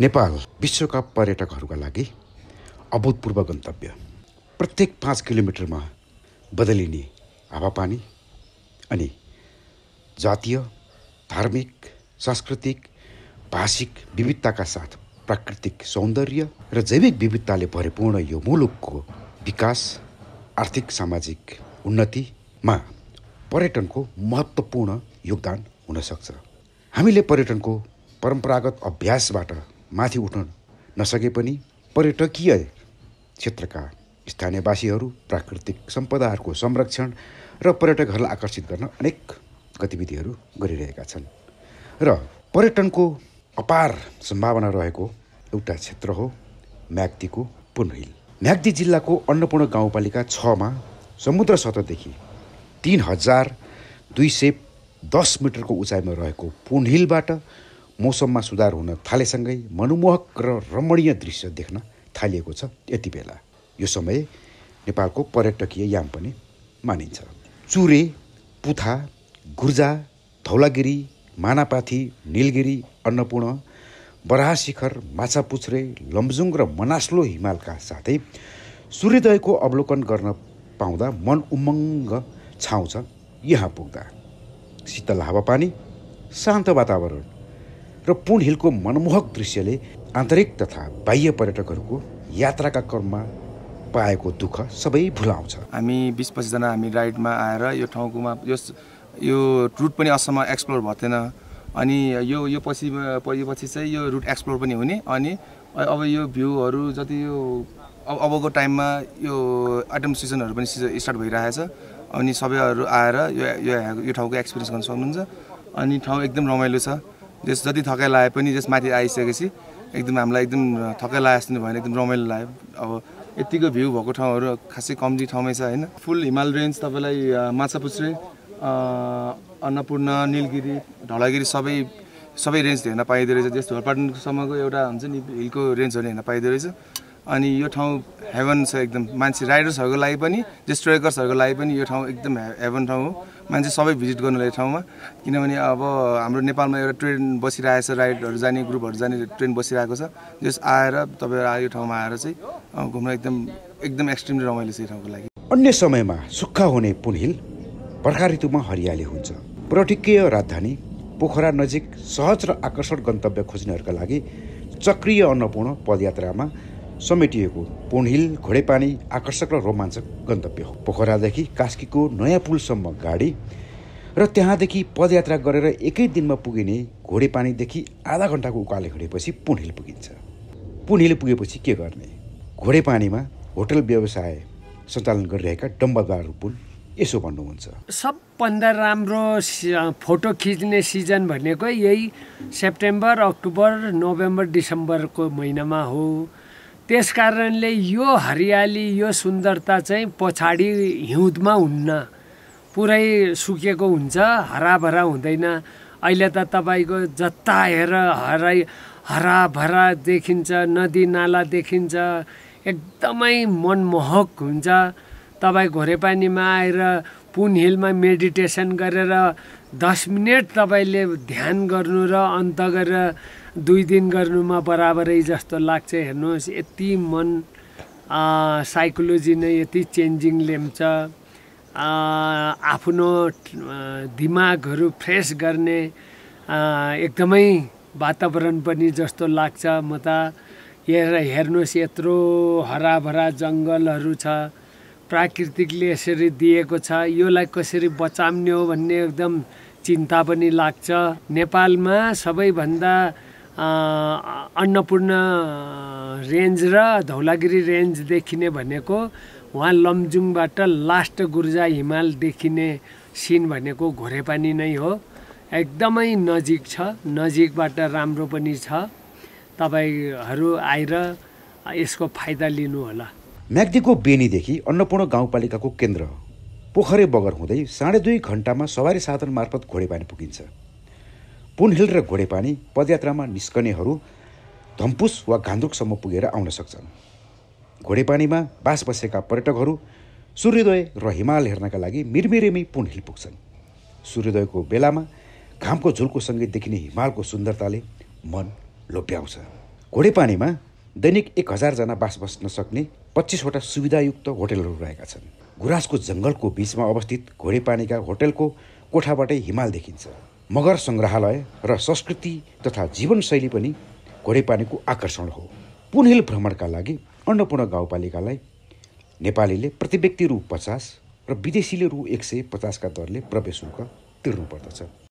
नेपाल विश्वका पर्यटकहरूका लागि अभूतपूर्व गन्तव्य प्रत्येक पाँच किलोमिटरमा बदलिने हावापानी अनि जातीय धार्मिक सांस्कृतिक भाषिक विविधताका साथ प्राकृतिक सौन्दर्य र जैविक विविधताले भरिपूर्ण यो मुलुकको विकास आर्थिक सामाजिक उन्नतिमा पर्यटनको महत्त्वपूर्ण योगदान हुनसक्छ हामीले पर्यटनको परम्परागत अभ्यासबाट माथि उठ्न नसके पनि पर्यटकीय क्षेत्रका स्थानीयवासीहरू प्राकृतिक सम्पदाहरूको संरक्षण र पर्यटकहरूलाई आकर्षित गर्न अनेक गतिविधिहरू गरिरहेका छन् र पर्यटनको अपार सम्भावना रहेको एउटा क्षेत्र हो म्याग्दीको पुन हिल म्याग्दी जिल्लाको अन्नपूर्ण गाउँपालिका छमा समुद्र सतहदेखि तिन हजार दुई सय दस मिटरको उचाइमा रहेको पुन हिलबाट मौसममा सुधार हुन थालेसँगै मनमोहक र रमणीय दृश्य देख्न थालिएको छ यति बेला यो समय नेपालको पर्यटकीय याम पनि मानिन्छ चुरे पुथा गुर्जा धौलागिरी मानापाथी निलगिरी अन्नपूर्ण बराह शिखर माछापुछ्रे लम्जुङ र मनास्लो हिमालका साथै सूर्योदयको अवलोकन गर्न पाउँदा मन उमङ्ग छाउँछ यहाँ पुग्दा शीतल हावापानी शान्त वातावरण र पुण हिलको मनमोहक दृश्यले आन्तरिक तथा बाह्य पर्यटकहरूको यात्राका क्रममा पाएको दुःख सबै भुलाउँछ हामी बिस पच्चिसजना हामी राइडमा आएर यो ठाउँकोमा यस यो रुट पनि असममा एक्सप्लोर भएको थिएन अनि यो यो पछि यो पछि चाहिँ यो रुट एक्सप्लोर पनि हुने अनि अब यो भ्यूहरू जति यो अब अबको टाइममा यो एटम सिजनहरू पनि स्टार्ट भइरहेछ अनि सबैहरू आएर यो यो ठाउँको एक्सपिरियन्स गर्न सक्नुहुन्छ अनि ठाउँ एकदम रमाइलो छ जस जति थकाइ लाए पनि जस माथि आइसकेपछि एकदम हामीलाई एकदम थकाइ लाए जस्तो भएन एकदम रमाइलो लाग्यो अब यतिको भ्यू भएको ठाउँहरू खासै कम्ती ठाउँमै छ होइन फुल हिमाल रेन्ज तपाईँलाई माछापुच्छ्रे अन्नपूर्ण निलगिरी ढलागिरी सबै सबै रेन्ज हेर्न पाइँदो रहेछ जस्तो ढोरपाटनसम्मको एउटा हुन्छ नि हिलको रेन्जहरू हेर्न पाइँदो रहेछ अनि यो ठाउँ हेभन छ एकदम मान्छे राइडर्सहरूको लागि पनि ट्रेकर्सहरूको लागि पनि यो ठाउँ एकदम हेभन ठाउँ हो मान्छे सबै भिजिट गर्नुलाई ठाउँमा किनभने अब हाम्रो नेपालमा एउटा ट्रेन बसिरहेको छ राइडहरू जाने ग्रुपहरू जाने ट्रेन बसिरहेको छ जस आएर तपाईँहरू यो ठाउँमा आएर चाहिँ घुम्न एकदम एकदम एक्सट्रिमली रमाइलो छ यो ठाउँको लागि अन्य समयमा सुक्खा हुने पुनहिल बर्खा ऋतुमा हरियाली हुन्छ पर्यटकीय राजधानी पोखरा नजिक सहज र आकर्षण गन्तव्य खोज्नेहरूका लागि चक्रिय अन्नपूर्ण पदयात्रामा समेटिएको पोनहिल घोडेपानी आकर्षक र रोमाञ्चक गन्तव्य हो पोखरादेखि कास्कीको नयाँ पुलसम्म गाडी र त्यहाँदेखि पदयात्रा गरेर एकै दिनमा पुगिने घोडेपानीदेखि आधा घन्टाको उकाले हिँडेपछि पुनहिल पुगिन्छ पुनहिल पुगेपछि के गर्ने घोडेपानीमा होटल व्यवसाय सञ्चालन गरिरहेका डम्बरबहादुर पुल यसो भन्नुहुन्छ सबभन्दा राम्रो फोटो खिच्ने सिजन भनेको यही सेप्टेम्बर अक्टोबर नोभेम्बर डिसेम्बरको महिनामा हो त्यस कारणले यो हरियाली यो सुन्दरता चाहिँ पछाडि हिउँदमा हुन्न पुरै सुकेको हुन्छ हराभरा हुँदैन अहिले त तपाईँको जता हेर हराइ हराभरा देखिन्छ नदी नाला देखिन्छ एकदमै मनमोहक हुन्छ तपाईँ घोरेपानीमा आएर पुन हिलमा मेडिटेसन गरेर दस मिनट तपाईँले ध्यान गर्नु र अन्त गरेर दुई दिन गर्नुमा बराबरै जस्तो लाग्छ हेर्नुहोस् यति मन साइकोलोजी नै यति चेन्जिङ ल्याउँछ आफ्नो दिमागहरू फ्रेस गर्ने एकदमै वातावरण पनि जस्तो लाग्छ म त हेर हेर्नुहोस् यत्रो हराभरा जङ्गलहरू छ प्राकृतिकले यसरी दिएको छ योलाई कसरी बचाउने हो भन्ने एकदम चिन्ता पनि लाग्छ नेपालमा सबैभन्दा अन्नपूर्ण रेन्ज र धौलागिरी रेन्ज देखिने भनेको उहाँ लमजुङबाट लास्ट गुर्जा हिमाल देखिने सिन भनेको घोरेपानी नै हो एकदमै नजिक छ नजिकबाट राम्रो पनि छ तपाईँहरू आएर यसको फाइदा लिनुहोला म्याग्दीको बेनीदेखि अन्नपूर्ण गाउँपालिकाको केन्द्र पोखरे बगर हुँदै साढे दुई घन्टामा सवारी साधन मार्फत घोडेपानी पुगिन्छ पुनहिल र घोडेपानी पदयात्रामा निस्कनेहरू धम्पुस वा घान्द्रुकसम्म पुगेर आउन सक्छन् घोडेपानीमा बास बसेका पर्यटकहरू सूर्योदय र हिमाल हेर्नका लागि मिरमिरेमी पुनहिल पुग्छन् सूर्योदयको बेलामा घामको झुल्को सँगै देखिने हिमालको सुन्दरताले मन लोभ्याउँछ घोडेपानीमा दैनिक एक हजारजना बास बस्न सक्ने पच्चिसवटा सुविधायुक्त होटलहरू रहेका छन् गुराँसको जङ्गलको बिचमा अवस्थित घोडेपानीका होटलको कोठाबाटै हिमाल देखिन्छ मगर सङ्ग्रहालय र संस्कृति तथा जीवनशैली पनि घोडेपानीको आकर्षण हो पुनहिल भ्रमणका लागि अन्नपूर्ण गाउँपालिकालाई नेपालीले प्रति व्यक्ति रु पचास र विदेशीले रु एक सय पचासका दरले प्रवेश शुल्क तिर्नुपर्दछ